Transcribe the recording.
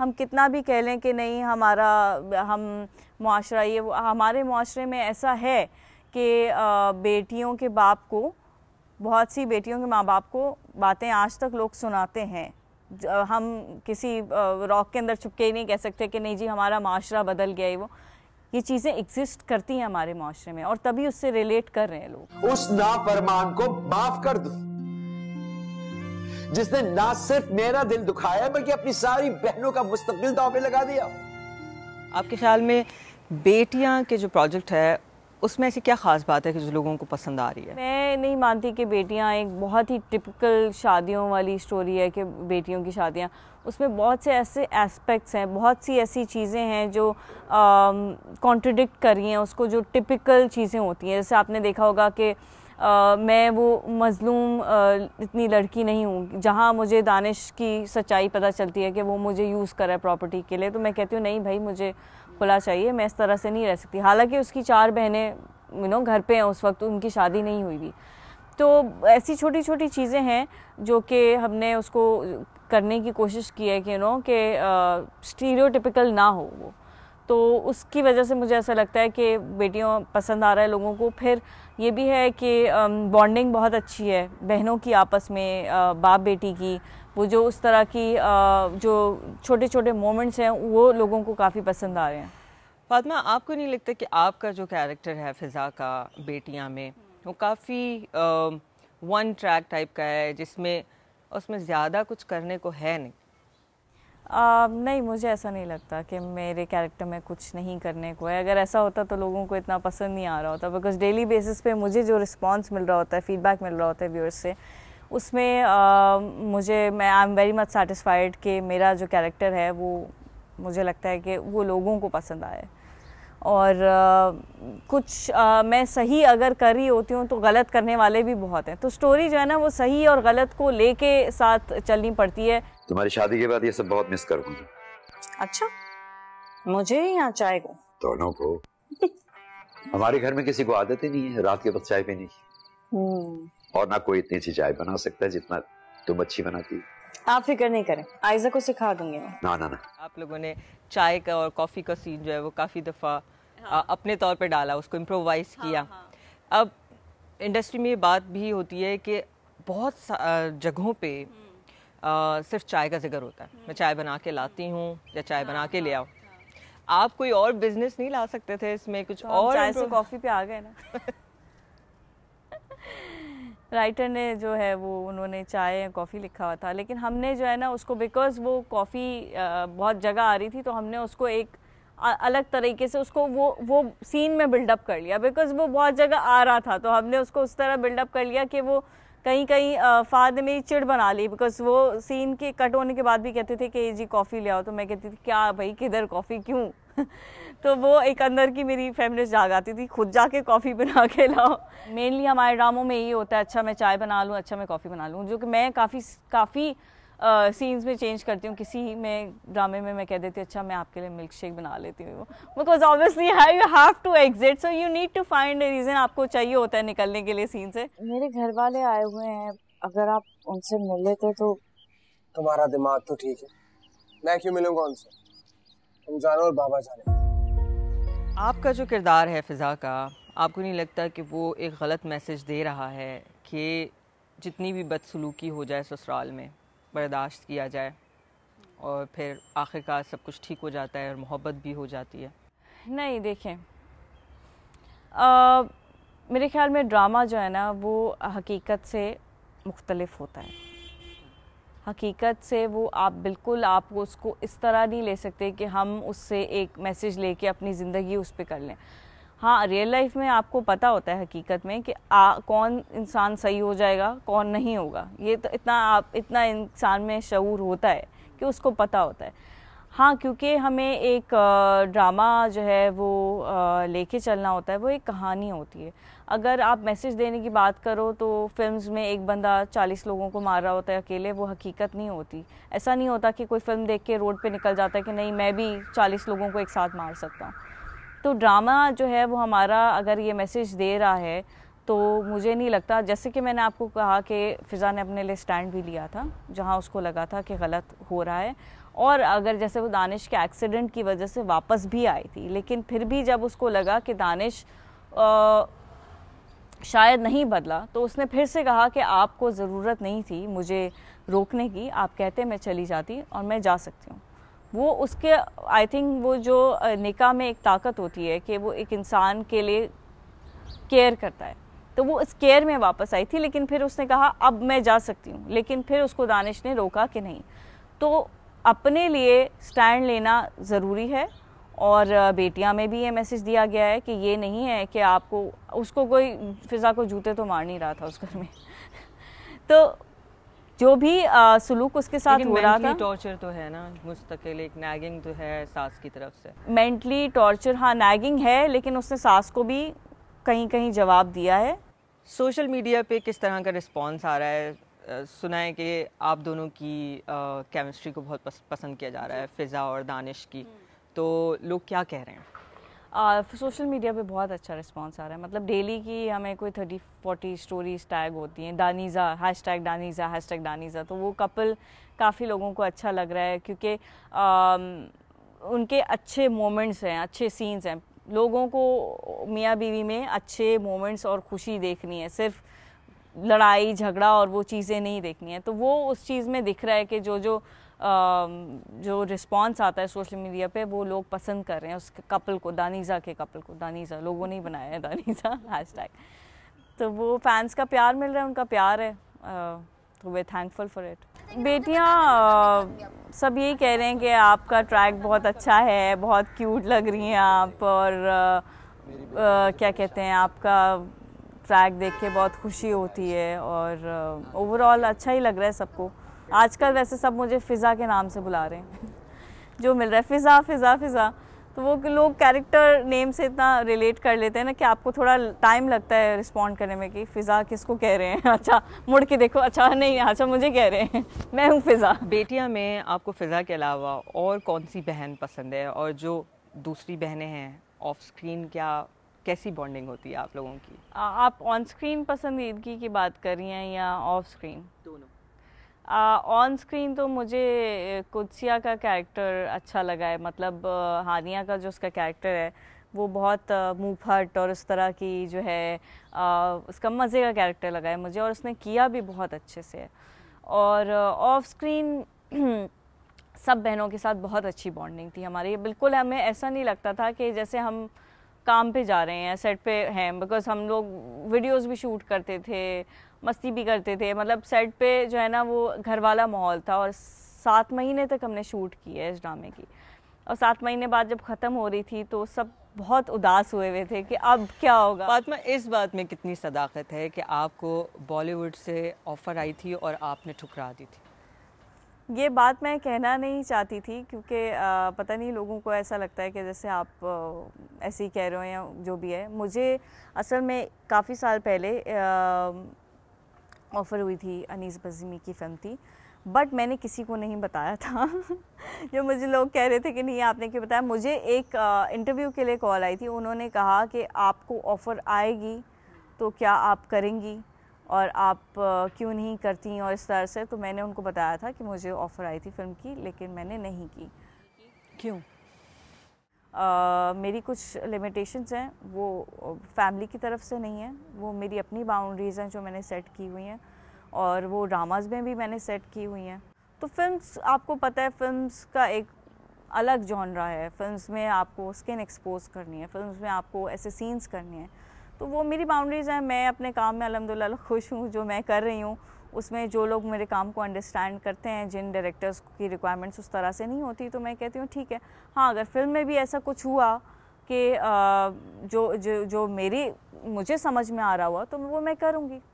हम कितना भी कह लें कि नहीं हमारा हम माशरा ये हमारे माशरे में ऐसा है कि बेटियों के बाप को बहुत सी बेटियों के माँ बाप को बातें आज तक लोग सुनाते हैं हम किसी रॉक के अंदर छुपके ही नहीं कह सकते कि नहीं जी हमारा माशरा बदल गया है वो ये चीज़ें एग्जिस्ट करती हैं हमारे माशरे में और तभी उससे रिलेट कर रहे हैं लोग उस नाफरमान को माफ़ कर दो जिसने ना सिर्फ मेरा दिल दुखाया बल्कि अपनी सारी बहनों का मुस्तबिल दाव पे लगा दिया आपके ख्याल में बेटियां के जो प्रोजेक्ट है उसमें ऐसी क्या ख़ास बात है कि जो लोगों को पसंद आ रही है मैं नहीं मानती कि बेटियां एक बहुत ही टिपिकल शादियों वाली स्टोरी है कि बेटियों की शादियां उसमें बहुत से ऐसे एस्पेक्ट्स हैं बहुत सी ऐसी चीज़ें हैं जो कॉन्ट्रडिक्ट कर रही हैं उसको जो टिपिकल चीज़ें होती हैं जैसे आपने देखा होगा कि मैं वो मज़लूम इतनी लड़की नहीं हूँ जहाँ मुझे दानिश की सच्चाई पता चलती है कि वो मुझे यूज़ कर रहा है प्रॉपर्टी के लिए तो मैं कहती हूँ नहीं भाई मुझे खुला चाहिए मैं इस तरह से नहीं रह सकती हालांकि उसकी चार बहनें यू नो घर पे हैं उस वक्त उनकी शादी नहीं हुई भी तो ऐसी छोटी छोटी चीज़ें हैं जो कि हमने उसको करने की कोशिश की है कि यू नो कि स्टीरियोटिपिकल ना हो वो तो उसकी वजह से मुझे ऐसा लगता है कि बेटियों पसंद आ रहा है लोगों को फिर ये भी है कि बॉन्डिंग बहुत अच्छी है बहनों की आपस में बाप बेटी की वो जो उस तरह की जो छोटे छोटे मोमेंट्स हैं वो लोगों को काफ़ी पसंद आ रहे हैं फातमा आपको नहीं लगता कि आपका जो कैरेक्टर है फिज़ा का बेटियाँ में वो काफ़ी वन ट्रैक टाइप का है जिसमें उसमें ज़्यादा कुछ करने को है नहीं आ, um, नहीं मुझे ऐसा नहीं लगता कि मेरे कैरेक्टर में कुछ नहीं करने को है अगर ऐसा होता तो लोगों को इतना पसंद नहीं आ रहा होता बिकॉज डेली बेसिस पे मुझे जो रिस्पांस मिल रहा होता है फीडबैक मिल रहा होता है व्यूअर्स से उसमें आ, um, मुझे मैं I am very much satisfied कि मेरा जो कैरेक्टर है वो मुझे लगता है कि वो लोगों को पसंद आए और आ, कुछ आ, मैं सही अगर कर रही होती हूँ तो गलत करने वाले भी बहुत हैं तो स्टोरी जो है ना वो सही और गलत को लेके साथ चलनी पड़ती है तुम्हारी शादी के बाद ये सब बहुत मिस करूंगी अच्छा मुझे ही यहाँ चाय को दोनों को हमारे घर में किसी को आदत ही नहीं है रात के वक्त चाय पीने की हम्म। और ना कोई इतनी अच्छी चाय बना सकता है जितना तुम अच्छी बनाती हो आप फिक्र नहीं करें आयजा को सिखा दूंगी ना ना ना आप लोगों ने चाय का और कॉफी का सीन जो है वो काफी दफा हाँ. अपने तौर पे डाला उसको इम्प्रोवाइज हाँ, किया हाँ. अब इंडस्ट्री में ये बात भी होती है कि बहुत जगहों पे आ, हम्म। सिर्फ चाय का जिक्र होता है मैं चाय बना के लाती हम्म। हूँ या चाय हाँ, बना के हाँ, ले हाँ। आओ आप कोई और बिजनेस नहीं ला सकते थे इसमें कुछ तो और चाय से कॉफी पे आ गए ना राइटर ने जो है वो उन्होंने चाय या कॉफ़ी लिखा हुआ था लेकिन हमने जो है ना उसको बिकॉज वो कॉफ़ी बहुत जगह आ रही थी तो हमने उसको एक अलग तरीके से उसको वो वो सीन में बिल्डअप कर लिया बिकॉज वो बहुत जगह आ रहा था तो हमने उसको उस तरह बिल्डअप कर लिया कि वो कहीं कहीं फाद ने मेरी चिड़ बना ली बिकॉज वो सीन के कट होने के बाद भी कहते थे कि जी कॉफ़ी ले आओ तो मैं कहती थी क्या भाई किधर कॉफ़ी क्यों तो वो एक अंदर की मेरी फेमनेस जाग आती थी खुद जाके कॉफ़ी बना के लाओ मेनली हमारे ड्रामों में यही होता है अच्छा मैं चाय बना लूँ अच्छा मैं कॉफ़ी बना लूँ जो कि मैं काफ़ी काफ़ी सीन्स में चेंज करती हूँ किसी में ड्रामे में मैं कह देती हूँ अच्छा मैं आपके लिए मिल्क शेक बना लेती हूँ because obviously hi you have to exit so you need to find reason आपको चाहिए होता है निकलने के लिए सीन से मेरे घर वाले आए हुए हैं अगर आप उनसे मिल लेते तो, तो तुम्हारा दिमाग तो ठीक है मैं क्यों मिलूंगा उनसे तुम जानो और बाबा जाने आपका जो किरदार है फिज़ा का आपको नहीं लगता कि वो एक गलत मैसेज दे रहा है कि जितनी भी बदसलूकी हो जाए ससुराल में बर्दाश्त किया जाए और फिर आखिरकार सब कुछ ठीक हो जाता है और मोहब्बत भी हो जाती है नहीं देखें आ, मेरे ख्याल में ड्रामा जो है ना वो हकीकत से मुख्तलफ होता है हकीकत से वो आप बिल्कुल आप उसको इस तरह नहीं ले सकते कि हम उससे एक मैसेज लेके अपनी ज़िंदगी उस पर कर लें हाँ रियल लाइफ में आपको पता होता है हकीकत में कि आ, कौन इंसान सही हो जाएगा कौन नहीं होगा ये तो इतना आप इतना इंसान में शूर होता है कि उसको पता होता है हाँ क्योंकि हमें एक ड्रामा जो है वो लेके चलना होता है वो एक कहानी होती है अगर आप मैसेज देने की बात करो तो फिल्म्स में एक बंदा चालीस लोगों को मार रहा होता है अकेले वो हकीकत नहीं होती ऐसा नहीं होता कि कोई फिल्म देख के रोड पे निकल जाता है कि नहीं मैं भी चालीस लोगों को एक साथ मार सकता हूँ तो ड्रामा जो है वो हमारा अगर ये मैसेज दे रहा है तो मुझे नहीं लगता जैसे कि मैंने आपको कहा कि फ़िज़ा ने अपने लिए स्टैंड भी लिया था जहाँ उसको लगा था कि गलत हो रहा है और अगर जैसे वो दानिश के एक्सीडेंट की वजह से वापस भी आई थी लेकिन फिर भी जब उसको लगा कि दानिश आ, शायद नहीं बदला तो उसने फिर से कहा कि आपको ज़रूरत नहीं थी मुझे रोकने की आप कहते मैं चली जाती और मैं जा सकती हूँ वो उसके आई थिंक वो जो निका में एक ताकत होती है कि वो एक इंसान के लिए केयर करता है तो वो इस केयर में वापस आई थी लेकिन फिर उसने कहा अब मैं जा सकती हूँ लेकिन फिर उसको दानिश ने रोका कि नहीं तो अपने लिए स्टैंड लेना ज़रूरी है और बेटियाँ में भी ये मैसेज दिया गया है कि ये नहीं है कि आपको उसको कोई फिज़ा को जूते तो मार नहीं रहा था उस घर में तो जो भी आ, सुलूक उसके साथ हो रहा था टॉर्चर तो है ना मुस्तकिल एक नैगिंग तो है सास की तरफ से मेंटली टॉर्चर हाँ नैगिंग है लेकिन उसने सास को भी कहीं कहीं जवाब दिया है सोशल मीडिया पे किस तरह का रिस्पॉन्स आ रहा है सुना है कि आप दोनों की केमिस्ट्री को बहुत पसंद किया जा रहा है फिज़ा और दानिश की हम्म। तो लोग क्या कह रहे हैं सोशल मीडिया पे बहुत अच्छा रिस्पांस आ रहा है मतलब डेली की हमें कोई थर्टी फोर्टी स्टोरीज टैग होती हैं डानीज़ा हैश टैग डानीज़ा हैश टैग डानीज़ा तो वो कपल काफ़ी लोगों को अच्छा लग रहा है क्योंकि उनके अच्छे मोमेंट्स हैं अच्छे सीन्स हैं लोगों को मियाँ बीवी में अच्छे मोमेंट्स और खुशी देखनी है सिर्फ लड़ाई झगड़ा और वो चीज़ें नहीं देखनी है तो वो उस चीज़ में दिख रहा है कि जो जो जो रिस्पॉन्स आता है सोशल मीडिया पे वो लोग पसंद कर रहे हैं उस कपल को दानीज़ा के कपल को दानीज़ा लोगों ने ही बनाया है दानीज़ा हैश टैग तो वो फैंस का प्यार मिल रहा है उनका प्यार है तो वे थैंकफुल फॉर इट बेटियाँ सब यही कह रहे हैं कि आपका ट्रैक बहुत अच्छा है बहुत क्यूट लग रही हैं आप और आ, क्या कहते हैं आपका ट्रैक देख के बहुत खुशी होती है और ओवरऑल अच्छा ही लग रहा है सबको आजकल वैसे सब मुझे फ़िज़ा के नाम से बुला रहे हैं जो मिल रहा है फ़िज़ा फ़िज़ा फ़िज़ा तो वो लोग कैरेक्टर नेम से इतना रिलेट कर लेते हैं ना कि आपको थोड़ा टाइम लगता है रिस्पॉन्ड करने में कि फ़िज़ा किसको कह रहे हैं अच्छा मुड़ के देखो अच्छा नहीं अच्छा मुझे कह रहे हैं मैं हूँ फ़िज़ा बेटिया में आपको फ़िज़ा के अलावा और कौन सी बहन पसंद है और जो दूसरी बहनें हैं ऑफ स्क्रीन क्या कैसी बॉन्डिंग होती है आप लोगों की आ, आप ऑन स्क्रीन पसंदीदगी की बात कर रही हैं या off screen on uh, screen तो मुझे कुदसिया का कैरेक्टर अच्छा लगा है मतलब uh, हानिया का जो उसका कैरेक्टर है वो बहुत uh, मुँहफट और उस तरह की जो है uh, उसका मज़े का कैरेक्टर लगा है मुझे और उसने किया भी बहुत अच्छे से और ऑफ uh, स्क्रीन सब बहनों के साथ बहुत अच्छी बॉन्डिंग थी हमारी बिल्कुल हमें ऐसा नहीं लगता था कि जैसे हम काम पे जा रहे हैं सेट पे हैं बिकॉज़ हम लोग वीडियोस भी शूट करते थे मस्ती भी करते थे मतलब सेट पे जो है ना वो घर वाला माहौल था और सात महीने तक हमने शूट की है इस ड्रामे की और सात महीने बाद जब ख़त्म हो रही थी तो सब बहुत उदास हुए हुए थे कि अब क्या होगा फातमा इस बात में कितनी सदाकत है कि आपको बॉलीवुड से ऑफ़र आई थी और आपने ठुकरा दी थी ये बात मैं कहना नहीं चाहती थी क्योंकि पता नहीं लोगों को ऐसा लगता है कि जैसे आप ऐसे ही कह रहे हो या जो भी है मुझे असल में काफ़ी साल पहले आ, ऑफ़र हुई थी अनीस बज़मी की फ़िल्म थी बट मैंने किसी को नहीं बताया था जो मुझे लोग कह रहे थे कि नहीं आपने क्यों बताया मुझे एक इंटरव्यू के लिए कॉल आई थी उन्होंने कहा कि आपको ऑफ़र आएगी तो क्या आप करेंगी और आप क्यों नहीं करती और इस तरह से तो मैंने उनको बताया था कि मुझे ऑफ़र आई थी फ़िल्म की लेकिन मैंने नहीं की क्यों मेरी कुछ लिमिटेशंस हैं वो फैमिली की तरफ से नहीं है वो मेरी अपनी बाउंड्रीज़ हैं जो मैंने सेट की हुई हैं और वो ड्रामाज में भी मैंने सेट की हुई हैं तो फिल्म आपको पता है फिल्म का एक अलग जॉनरा है फिल्म में आपको स्किन एक्सपोज करनी है फिल्म में आपको ऐसे सीन्स करनी है तो वो मेरी बाउंड्रीज़ हैं मैं अपने काम में अलहमदिल्ला खुश हूँ जो मैं कर रही हूँ उसमें जो लोग मेरे काम को अंडरस्टैंड करते हैं जिन डायरेक्टर्स की रिक्वायरमेंट्स उस तरह से नहीं होती तो मैं कहती हूँ ठीक है हाँ अगर फिल्म में भी ऐसा कुछ हुआ कि जो जो जो मेरी मुझे समझ में आ रहा हुआ तो वो मैं करूँगी